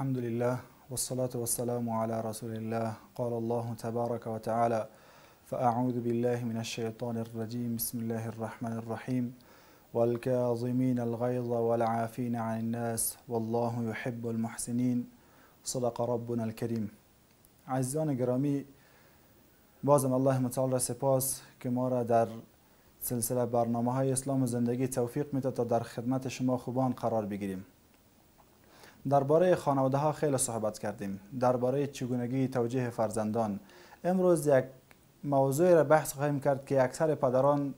الحمد لله والصلاة والسلام على رسول الله قال الله تبارك وتعالى فأعوذ بالله من الشيطان الرجيم بسم الله الرحمن الرحيم والكاظمين الغيظ والعافين عن الناس والله يحب المحسنين صدق ربنا الكريم عزيزان گرامی بازم الله متعال را سپاس كمارا در سلسله برنامه های اسلام و زندگی توفیق میده تا در خدمت شما خوبان قرار بگیریم درباره خانواده ها خیلی صحبت کردیم درباره چگونگی توجیه فرزندان امروز یک موضوع را بحث خواهیم کرد که اکثر پدران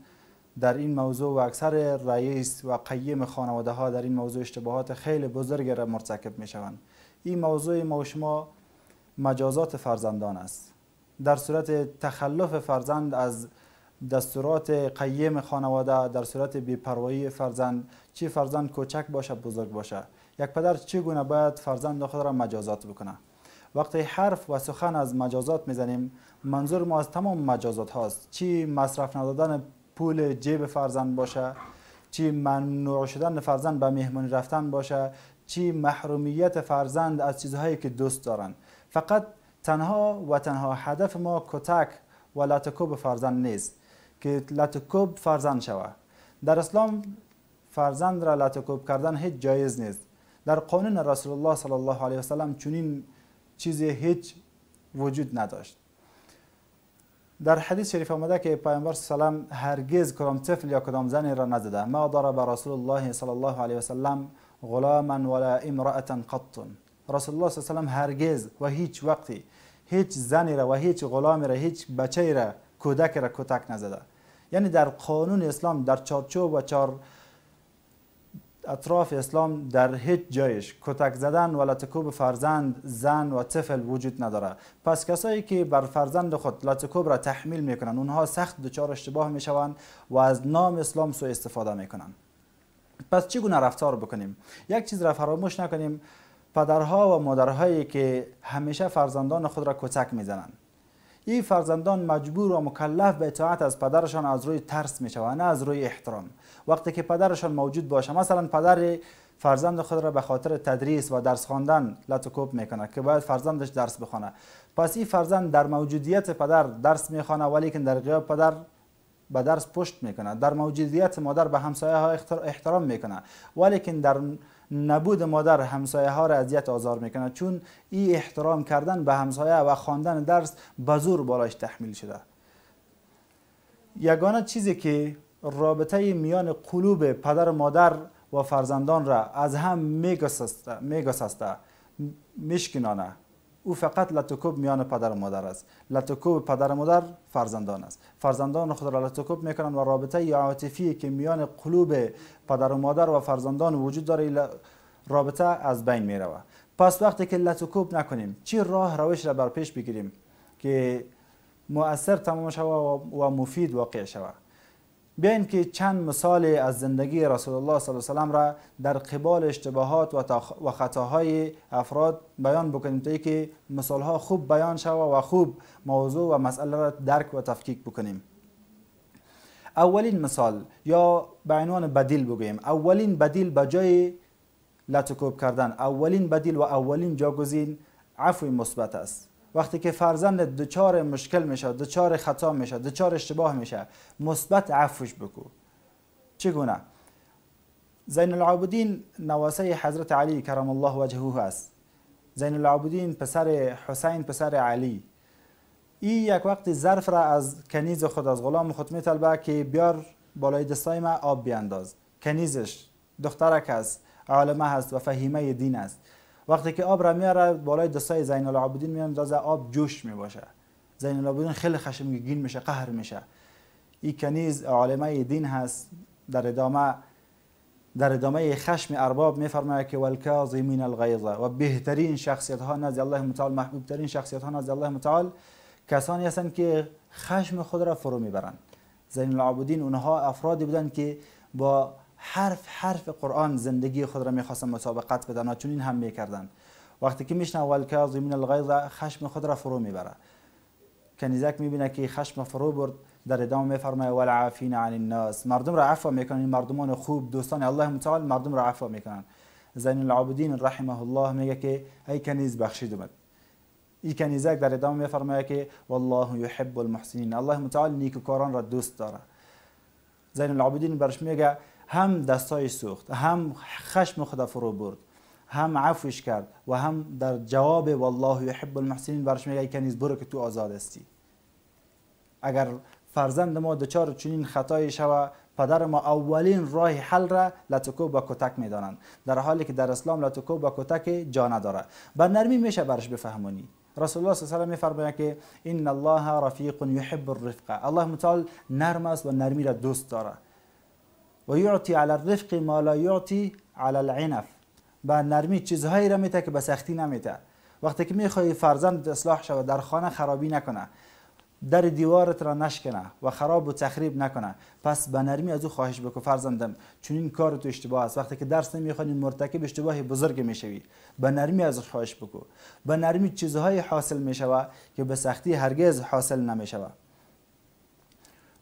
در این موضوع و اکثر رئیس و قیم خانواده ها در این موضوع اشتباهات خیلی بزرگ را مرتکب می شوند این موضوع ما شما مجازات فرزندان است در صورت تخلف فرزند از دستورات قیم خانواده در صورت بیپروایی فرزند چی فرزند کوچک باشه بزرگ باشه یک پدر گونه باید فرزند خود را مجازات بکنه وقتی حرف و سخن از مجازات میزنیم منظور ما از تمام مجازات هاست چی مصرف ندادن پول جیب فرزند باشه چی ممنوع شدن فرزند به مهمانی رفتن باشه چی محرومیت فرزند از چیزهایی که دوست دارن فقط تنها و تنها هدف ما کتک و لاتکوب فرزند نیست که لاتکوب فرزند شود در اسلام فرزند را لاتکوب کردن هیچ جایز نیست در قانون رسول الله صلی الله علیه و سلم چنین چیزی هیچ وجود نداشت در حدیث شریف آمده که پیامبر سلام هرگز کدام طفل یا کدام زنی را نزده ما ضرب رسول الله صلی الله علیه و سلم غلاما ولا امراه قط رسول الله صلی الله علیه و هرگز و هیچ وقتی هیچ زنی را و هیچ غلامی را هیچ بچه را کودک را کتک نزده یعنی در قانون اسلام در چارچوب و چار اطراف اسلام در هیچ جایش کتک زدن و لاتکوب فرزند زن و طفل وجود نداره پس کسایی که بر فرزند خود لاتکوب را تحمیل میکنن اونها سخت دچار اشتباه میشوند و از نام اسلام سوء استفاده میکنن پس چگونه رفتار بکنیم یک چیز را فراموش نکنیم پدرها و مادرهایی که همیشه فرزندان خود را کتک میزنند این فرزندان مجبور و مکلف به اطاعت از پدرشان از روی ترس می نه از روی احترام وقتی که پدرشان موجود باشه مثلا پدر فرزند خود را به خاطر تدریس و درس خواندن لاتوکوب میکنه که باید فرزندش درس بخونه پس این فرزند در موجودیت پدر درس میخوانه ولی که در غیاب پدر به درس پشت میکنه در موجودیت مادر به همسایه ها احترام میکنه ولیکن در نبود مادر همسایه ها را اذیت آزار میکنه چون این احترام کردن به همسایه و خواندن درس به زور بالاش تحمیل شده یگانه چیزی که رابطه میان قلوب پدر و مادر و فرزندان را از هم میگسسته میگسسته میشکنانه او فقط لتوکوب میان پدر و مادر است لتوکوب پدر و مادر فرزندان است فرزندان خود را لتوکوب میکنند و رابطه عاطفی که میان قلوب پدر و مادر و فرزندان وجود داره رابطه از بین می رود پس وقتی که لتوکوب نکنیم چی راه روش را بر پیش بگیریم که مؤثر تمام شود و مفید واقع شود بیاین که چند مثال از زندگی رسول الله صلی الله علیه وسلم را در قبال اشتباهات و خطاهای افراد بیان بکنیم تا که مثالها خوب بیان شود و خوب موضوع و مسئله را درک و تفکیک بکنیم اولین مثال یا به عنوان بدیل بگیم اولین بدیل به جای لتکوب کردن اولین بدیل و اولین جاگزین عفو مثبت است وقتی که فرزند دچار مشکل میشه دچار خطا میشه دچار اشتباه میشه مثبت عفوش بکو چگونه زین العابدین نواسه حضرت علی کرم الله وجهه است زین العابدین پسر حسین پسر علی ای یک وقت ظرف را از کنیز خود از غلام خود میطلبه که بیار بالای دستای ما آب بیانداز کنیزش دخترک است عالمه هست و فهیمه دین است وقتی که آب را میاره بالای دستای زین العابدین میان آب جوش میباشه زین العابدین خیلی خشمگین میشه قهر میشه این کنیز عالمه دین هست در ادامه در ادامه خشم ارباب میفرماید که والکاظمین الغیظ و بهترین شخصیت ها نزد الله متعال محبوب ترین شخصیت ها نزد الله متعال کسانی هستند که خشم خود را فرو میبرند زین العابدین اونها افرادی بودند که با حرف حرف قرآن زندگی خود را میخواستم مسابقت بدن و چون این هم میکردند وقتی که میشنه والکاظ من الغیظ خشم خود را فرو میبره کنیزک میبینه که خشم فرو برد در ادامه میفرمایه والعافین عن الناس مردم را عفو میکنن مردمان خوب دوستان الله متعال مردم را عفو میکنن زین العابدین رحمه الله میگه که ای کنیز بخشید اومد این کنیزک در ادامه میفرمایه که والله یحب المحسنین الله متعال نیکوکاران را دوست داره زین العابدین برش میگه هم دستای سوخت هم خشم خدا فرو برد هم عفوش کرد و هم در جواب والله یحب المحسنین برش میگه که نیز برو که تو آزاد استی اگر فرزند ما دچار چنین خطایی شوه پدر ما اولین راه حل را لتکو با کتک میدانند در حالی که در اسلام لتکو با کتک جا نداره بر نرمی میشه برش بفهمونی رسول الله صلی الله علیه و آله که ان الله رفیق یحب الرفقه الله متعال نرم است و نرمی را دوست داره و یعطی علی الرفق ما لا یعطی علی العنف به نرمی چیزهایی را میته که به سختی نمیته وقتی که میخوای فرزند اصلاح شود در خانه خرابی نکنه در دیوارت را نشکنه و خراب و تخریب نکنه پس به نرمی از او خواهش بکو فرزندم چون این کار تو اشتباه است وقتی که درس نمیخوانی مرتکب اشتباه بزرگ میشوی به نرمی از خواهش بکو به نرمی چیزهایی حاصل میشوه که به سختی هرگز حاصل نمیشوه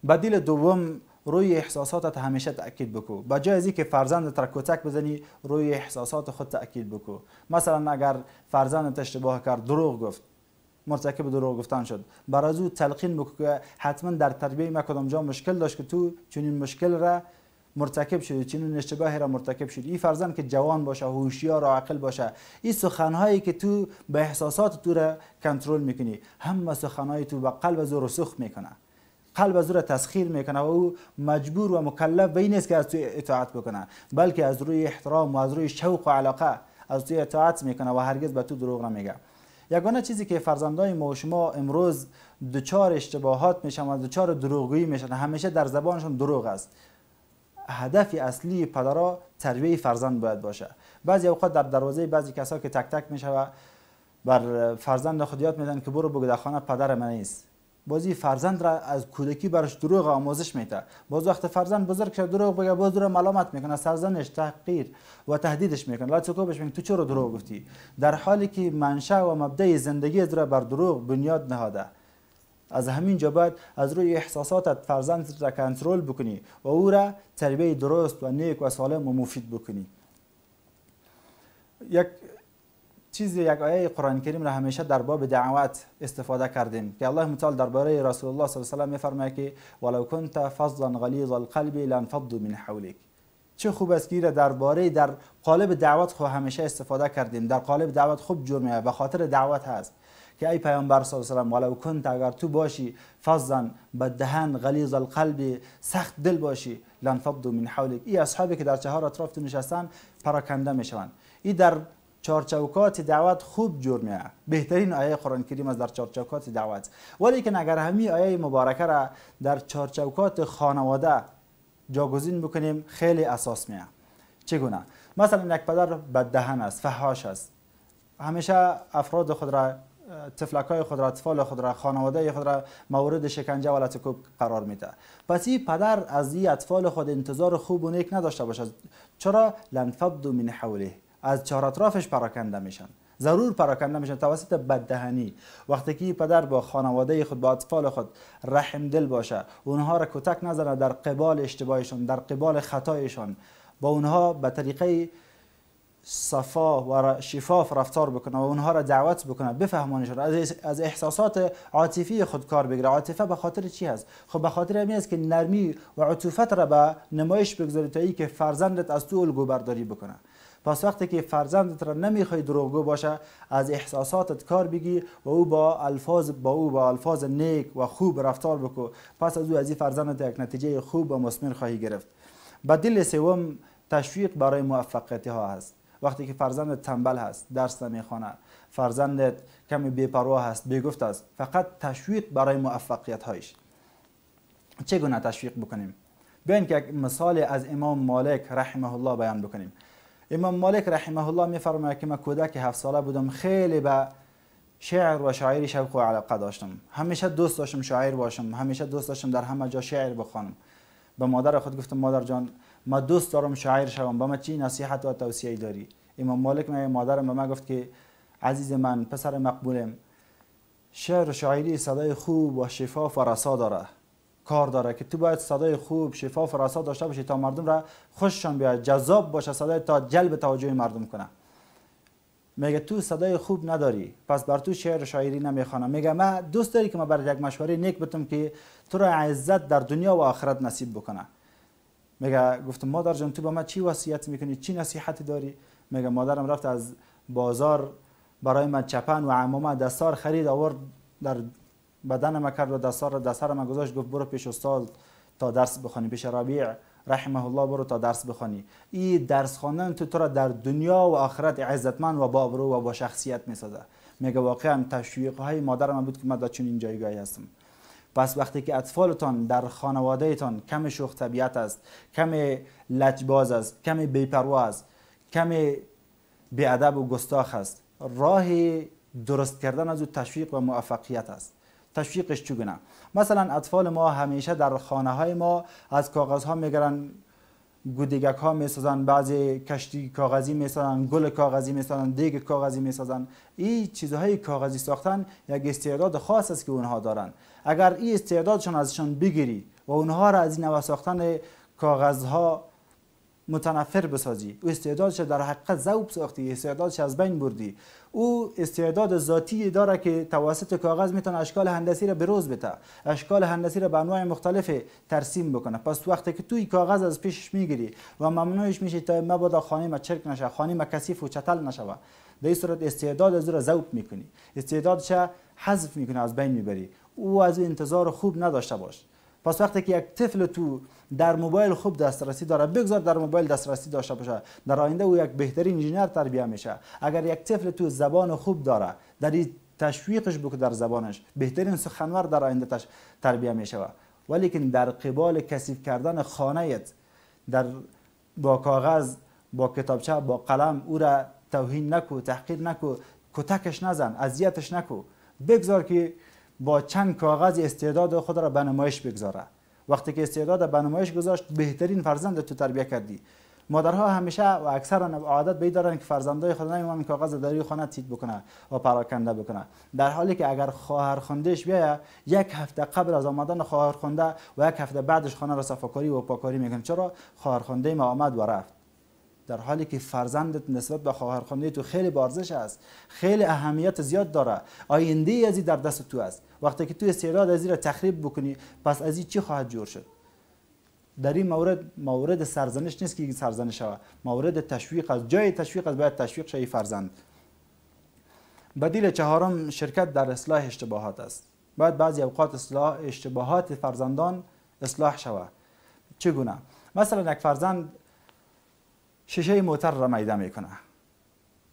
بدیل دوم روی احساساتت همیشه تاکید بکو با جای از اینکه فرزندت را کتک بزنی روی احساسات خود تاکید بکو مثلا اگر فرزندت اشتباه کرد دروغ گفت مرتکب دروغ گفتن شد برای او تلقین بکو که حتما در تربیه ما کدام جا مشکل داشت که تو چنین مشکل را مرتکب شدی چنین اشتباهی را مرتکب شدی این فرزند که جوان باشه هوشیار و عقل باشه این سخنهایی که تو به احساسات تو را کنترل میکنی همه سخنهای تو به قلب و سخ میکنه قلب از او تسخیر میکنه و او مجبور و مکلف به این است که از توی اطاعت بکنه بلکه از روی احترام و از روی شوق و علاقه از توی اطاعت میکنه و هرگز به تو دروغ نمیگه یگانه چیزی که فرزندان ما و شما امروز دچار اشتباهات میشن و دچار دروغگویی میشن همیشه در زبانشون دروغ است هدف اصلی پدرا تربیه فرزند باید باشه بعضی اوقات در دروازه بعضی کسا که تک تک میشه بر فرزند خود میدن که برو بگو در خانه پدر من نیست بازی فرزند را از کودکی برش دروغ آموزش میده باز وقت فرزند بزرگ شد دروغ بگه باز دروغ ملامت میکنه سرزنش تحقیر و تهدیدش میکنه لاتو کوبش میگه تو چرا دروغ گفتی در حالی که منشأ و مبدع زندگی را بر دروغ بنیاد نهاده از همین جا باید از روی احساساتت فرزند را کنترل بکنی و او را تربیه درست و نیک و سالم و مفید بکنی یک چیزی یک آیه قرآن کریم را همیشه در باب دعوت استفاده کردیم که الله متعال درباره رسول الله صلی الله علیه و سلم میفرماید که ولو کنت فظا غلیظ القلب لانفضوا من حولک چه خوب است که درباره در قالب دعوت خو همیشه استفاده کردیم در قالب دعوت خوب جرم به خاطر دعوت هست که ای پیامبر صلی الله علیه و آله ولو کنت اگر تو باشی فظا بدهن غلیظ القلب سخت دل باشی لانفضوا من حولک ای اصحابی که در چهار اطراف تو نشستن پراکنده میشوند این در چارچوکات دعوت خوب جور میه بهترین آیه قرآن کریم از در چارچوکات دعوت ولی که اگر همین آیه مبارکه را در چارچوکات خانواده جاگزین بکنیم خیلی اساس میه چگونه مثلا یک پدر بددهن است فحاش است همیشه افراد خود را تفلکای خود را اطفال خود را خانواده خود را مورد شکنجه و لطکوب قرار میده پس این پدر از این اطفال خود انتظار خوب و نیک نداشته باشد چرا لنفبد من حوله از چهار اطرافش پراکنده میشن ضرور پراکنده میشن توسط بددهنی وقتی که پدر با خانواده خود با اطفال خود رحم دل باشه اونها را کتک نزنه در قبال اشتباهشون در قبال خطایشون با اونها به طریقه صفا و شفاف رفتار بکنه و اونها را دعوت بکنه بفهمانشون از احساسات عاطفی خود کار بگیره عاطفه به خاطر چی هست خب به خاطر همین است که نرمی و عطوفت را به نمایش بگذاری که فرزندت از تو الگو برداری بکنه پس وقتی که فرزندت را نمیخوای دروغگو باشه از احساساتت کار بگی و او با الفاظ با او با الفاظ نیک و خوب رفتار بکو پس از او از این فرزندت یک نتیجه خوب و مثمر خواهی گرفت بدیل دل سوم تشویق برای موفقیت ها هست وقتی که فرزندت تنبل هست درس نمیخونه فرزندت کمی بیپروا هست بیگفت است فقط تشویق برای موفقیت هایش چگونه تشویق بکنیم بیاین که مثال از امام مالک رحمه الله بیان بکنیم امام مالک رحمه الله میفرماید که من کودک هفت ساله بودم خیلی به شعر و شاعری شوق و علاقه داشتم همیشه دوست داشتم شاعر باشم همیشه دوست داشتم در همه جا شعر بخوانم به مادر خود گفتم مادر جان ما دوست دارم شاعر شوم به من چی نصیحت و توصیه داری امام مالک من مادرم به من گفت که عزیز من پسر مقبولم شعر و شاعری صدای خوب و شفاف و رسا داره کار داره که تو باید صدای خوب شفاف و رسا داشته باشی تا مردم را خوششان بیاد جذاب باشه صدای تا جلب توجه مردم کنه میگه تو صدای خوب نداری پس بر تو شعر شاعری نمیخوانم میگه من دوست داری که من برات یک مشوره نیک بتم که تو را عزت در دنیا و آخرت نصیب بکنه میگه گفتم مادر جان تو به من چی وصیت میکنی چی نصیحتی داری میگه مادرم رفت از بازار برای من چپن و عمامه دستار خرید آورد در بدن ما کرد و دستار دستار ما گذاشت گفت برو پیش استاد تا درس بخوانی پیش رابیع رحمه الله برو تا درس بخوانی این درس خواندن تو تو را در دنیا و آخرت عزتمند و با و با شخصیت میسازه میگه واقعا تشویق های مادر من بود که من در چنین جایگاهی هستم پس وقتی که اطفالتان در تان کم شوخ طبیعت است کم لجباز است کم بیپروا است کم بیادب و گستاخ است راه درست کردن از تشویق و موفقیت است تشویقش چگونه مثلا اطفال ما همیشه در خانه های ما از کاغذ ها میگرن گودگک ها میسازن بعضی کشتی کاغذی میسازن گل کاغذی میسازن دیگ کاغذی میسازن این چیزهای کاغذی ساختن یک استعداد خاص است که اونها دارن اگر این استعدادشان ازشان بگیری و اونها را از این نوع ساختن کاغذها متنفر بسازی او استعدادش در حقیقت زوب ساختی استعدادش از بین بردی او استعداد ذاتی داره که توسط کاغذ میتونه اشکال هندسی رو بروز بده اشکال هندسی را به انواع مختلف ترسیم بکنه پس وقتی که توی کاغذ از پیشش میگیری و ممنوعش میشه تا مبادا خانه ما چرک نشه خانه ما کثیف و چتل نشه در این صورت استعداد از را ذوب میکنی استعدادش حذف میکنه از بین میبری او از انتظار خوب نداشته باش پس وقتی که یک طفل تو در موبایل خوب دسترسی داره بگذار در موبایل دسترسی داشته باشه در آینده او یک بهترین انجینیر تربیه میشه اگر یک طفل تو زبان خوب داره در این تشویقش بکو در زبانش بهترین سخنور در آینده تش... تربیه میشه که در قبال کسیف کردن خانهت در با کاغذ با کتابچه با قلم او را توهین نکو تحقیر نکو کتکش نزن اذیتش نکو بگذار که با چند کاغذ استعداد خود را به نمایش بگذاره وقتی که استعداد به نمایش گذاشت بهترین فرزند تو تربیه کردی مادرها همیشه و اکثرا عادت به دارن که فرزندای خود که کاغذ دری خانه تیت بکنه و پراکنده بکنه در حالی که اگر خواهر خوندهش بیا یک هفته قبل از آمدن خواهر و یک هفته بعدش خانه را صفاکاری و پاکاری میکنه چرا خواهر خونده ما آمد و رفت در حالی که فرزندت نسبت به خواهرخانه تو خیلی بارزش است خیلی اهمیت زیاد داره آینده ازی در دست تو است وقتی که تو استعداد ازی را تخریب بکنی پس ازی چی خواهد جور شد در این مورد مورد سرزنش نیست که سرزنش شود مورد تشویق از جای تشویق از باید تشویق شوی فرزند بدیل چهارم شرکت در اصلاح اشتباهات است باید بعضی اوقات اصلاح اشتباهات فرزندان اصلاح شود چگونه مثلا یک فرزند شیشه موتر را میده میکنه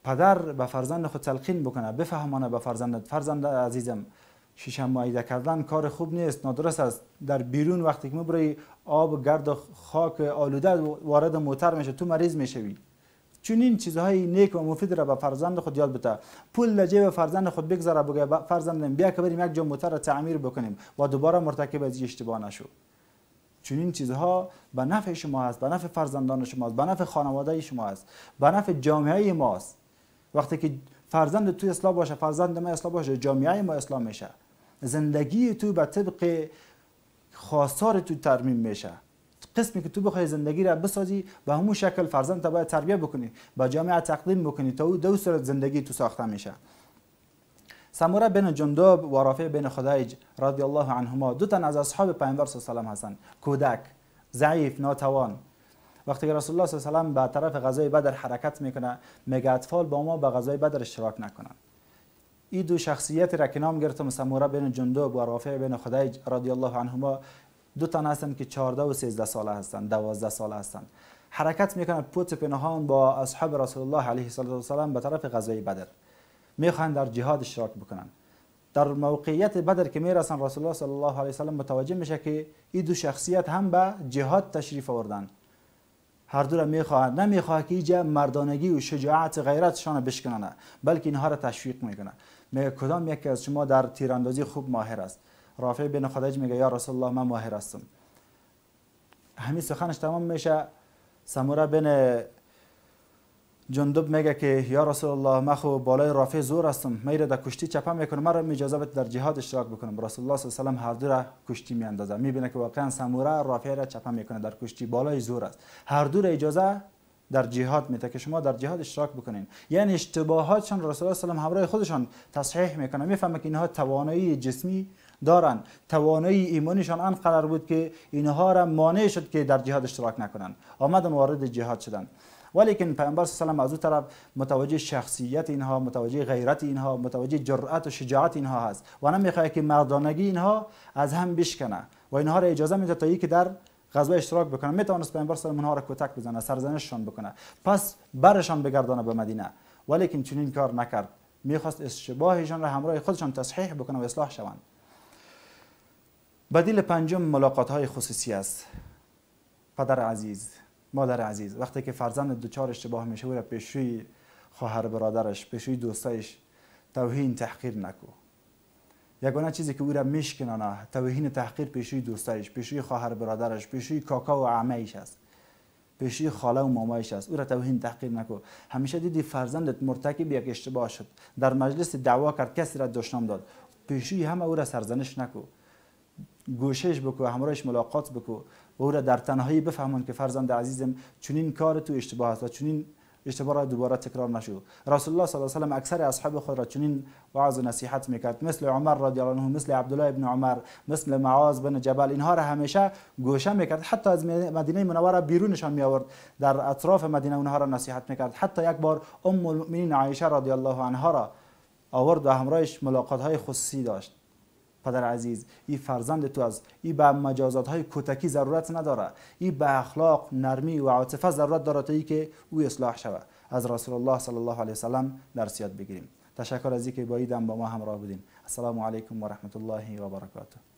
پدر به فرزند خود تلقین بکنه بفهمانه به فرزند فرزند عزیزم شیشه مایده کردن کار خوب نیست نادرست است در بیرون وقتی که میبری آب گرد و خاک آلوده وارد موتر میشه تو مریض میشوی چون این چیزهای نیک و مفید را به فرزند خود یاد بده پول در جیب فرزند خود بگذاره بگه فرزندم بیا که بریم یک جا موتر را تعمیر بکنیم و دوباره مرتکب از اشتباه نشو چنین چیزها به نفع شما است به نفع فرزندان شما است به نفع خانواده شما است به نفع جامعه ماست وقتی که فرزند تو اسلام باشه فرزند ما اسلام باشه جامعه ما اصلاح میشه زندگی تو به طبق خواستار تو ترمیم میشه قسمی که تو بخوای زندگی را بسازی به همون شکل فرزند تا باید تربیت بکنی با جامعه تقدیم بکنی تا او دو صورت زندگی تو ساخته میشه سموره بن جندوب و رافع بن خدایج رضی الله عنهما دو تن از اصحاب پیامبر صلی الله علیه و هستند کودک ضعیف ناتوان وقتی که رسول الله صلی الله علیه و به طرف غزای بدر حرکت میکنه میگه اطفال با ما به غزای بدر اشتراک نکنن این دو شخصیت را که نام گرفتم سموره بن جندوب و رافع بن خدایج رضی الله عنهما دو تن هستند که 14 و 13 ساله هستند 12 ساله هستند حرکت میکنند پوت پنهان با اصحاب رسول الله علیه و سلم به طرف غزای بدر میخوان در جهاد اشتراک بکنن در موقعیت بدر که میرسن رسول الله صلی الله علیه وسلم متوجه میشه که این دو شخصیت هم به جهاد تشریف آوردن هر دو را میخواهد نمیخواهد که اینجا مردانگی و شجاعت غیرتشان را بشکنند بلکه اینها را تشویق میکنند میگه کدام یکی از شما در تیراندازی خوب ماهر است رافع بن خدیج میگه یا رسول الله من ماهر هستم همین سخنش تمام میشه سموره بن جندب میگه که یا رسول الله ما خو بالای رافع زور هستم میره در کشتی چپه میکنم مرا اجازه بده در جهاد اشتراک بکنم رسول الله صلی الله علیه و هر دو را کشتی میاندازه میبینه که واقعا سموره رافع را چپه میکنه در کشتی بالای زور است هر دو را اجازه در جهاد میده که شما در جهاد اشتراک بکنین یعنی اشتباهاتشان رسول الله صلی الله علیه و خودشان تصحیح میکنه میفهمه که اینها توانایی جسمی دارن توانایی ایمانیشان قرار بود که اینها را مانع شد که در جهاد اشتراک نکنن آمدن وارد جهاد شدن ولیکن پیامبر صلی الله علیه و آله طرف متوجه شخصیت اینها متوجه غیرت اینها متوجه جرأت و شجاعت اینها هست و نمیخواد که مردانگی اینها از هم بشکنه و اینها را اجازه میده تا که در غزوه اشتراک بکنه میتونست پیامبر صلی الله علیه و آله کتک بزنه سرزنششان بکنه پس برشان بگردانه به مدینه ولیکن چنین کار نکرد میخواست اشتباهشان را همراه خودشان تصحیح بکنه و اصلاح شوند بدیل پنجم ملاقات های خصوصی است پدر عزیز مادر عزیز وقتی که فرزند دوچار اشتباه میشه او را پیشوی خواهر برادرش پیشوی دوستایش توهین تحقیر نکو یگانه چیزی که او را میشکنانه توهین تحقیر پیشوی دوستایش پیشوی خواهر برادرش پیشوی کاکا و عمهایش است پیشی خاله و مامایش است او را توهین تحقیر نکو همیشه دیدی فرزندت مرتکب یک اشتباه شد در مجلس دعوا کرد کسی را دشنام داد پیشی همه او را سرزنش نکو گوشش بکو همراهش ملاقات بکو و او را در تنهایی بفهمند که فرزند عزیزم چنین کار تو اشتباه است و چنین اشتباه را دوباره تکرار نشو رسول الله صلی الله علیه وسلم اکثر اصحاب خود را چنین وعظ و نصیحت میکرد مثل عمر رضی الله عنه مثل عبدالله ابن عمر مثل معاذ بن جبل اینها را همیشه گوشه میکرد حتی از مدینه منوره بیرونشان می آورد در اطراف مدینه اونها را نصیحت میکرد حتی یک بار ام المؤمنین عایشه رضی الله عنها را آورد و همراهش ملاقات های خصوصی داشت پدر عزیز این فرزند تو از ای به مجازات های کتکی ضرورت نداره این به اخلاق نرمی و عاطفه ضرورت داره تا که او اصلاح شود از رسول الله صلی الله علیه وسلم درس یاد بگیریم تشکر از اینکه با ایدم با ما همراه بودیم السلام علیکم و رحمت الله و برکاته